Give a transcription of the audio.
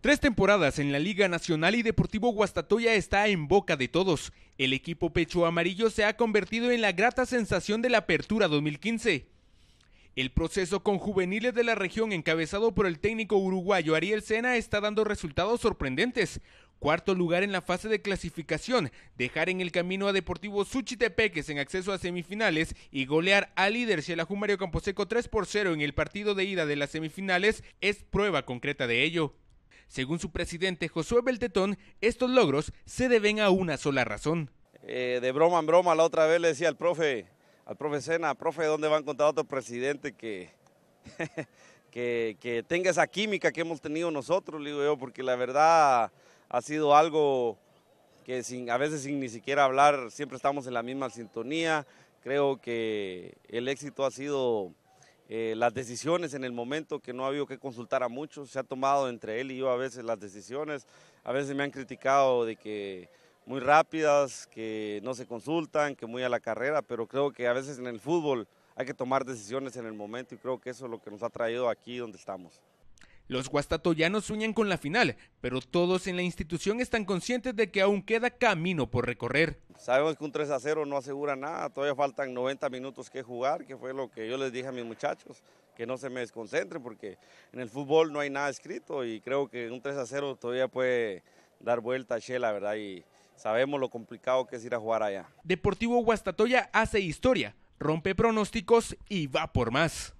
Tres temporadas en la Liga Nacional y Deportivo Guastatoya está en boca de todos. El equipo pecho amarillo se ha convertido en la grata sensación de la apertura 2015. El proceso con juveniles de la región encabezado por el técnico uruguayo Ariel Sena está dando resultados sorprendentes. Cuarto lugar en la fase de clasificación, dejar en el camino a Deportivo Suchitepeques en acceso a semifinales y golear a líder Xelajú Mario Camposeco 3 por 0 en el partido de ida de las semifinales es prueba concreta de ello. Según su presidente Josué Beltetón, estos logros se deben a una sola razón. Eh, de broma en broma, la otra vez le decía al profe, al profe Sena, profe, ¿dónde va a encontrar otro presidente que, que, que tenga esa química que hemos tenido nosotros? Le digo yo, porque la verdad ha sido algo que sin, a veces sin ni siquiera hablar siempre estamos en la misma sintonía. Creo que el éxito ha sido eh, las decisiones en el momento que no ha habido que consultar a muchos, se ha tomado entre él y yo a veces las decisiones, a veces me han criticado de que muy rápidas, que no se consultan, que muy a la carrera, pero creo que a veces en el fútbol hay que tomar decisiones en el momento y creo que eso es lo que nos ha traído aquí donde estamos. Los guastatoyanos sueñan con la final, pero todos en la institución están conscientes de que aún queda camino por recorrer. Sabemos que un 3 a 0 no asegura nada, todavía faltan 90 minutos que jugar, que fue lo que yo les dije a mis muchachos, que no se me desconcentren porque en el fútbol no hay nada escrito y creo que un 3 a 0 todavía puede dar vuelta a Shela, ¿verdad? Y sabemos lo complicado que es ir a jugar allá. Deportivo Guastatoya hace historia, rompe pronósticos y va por más.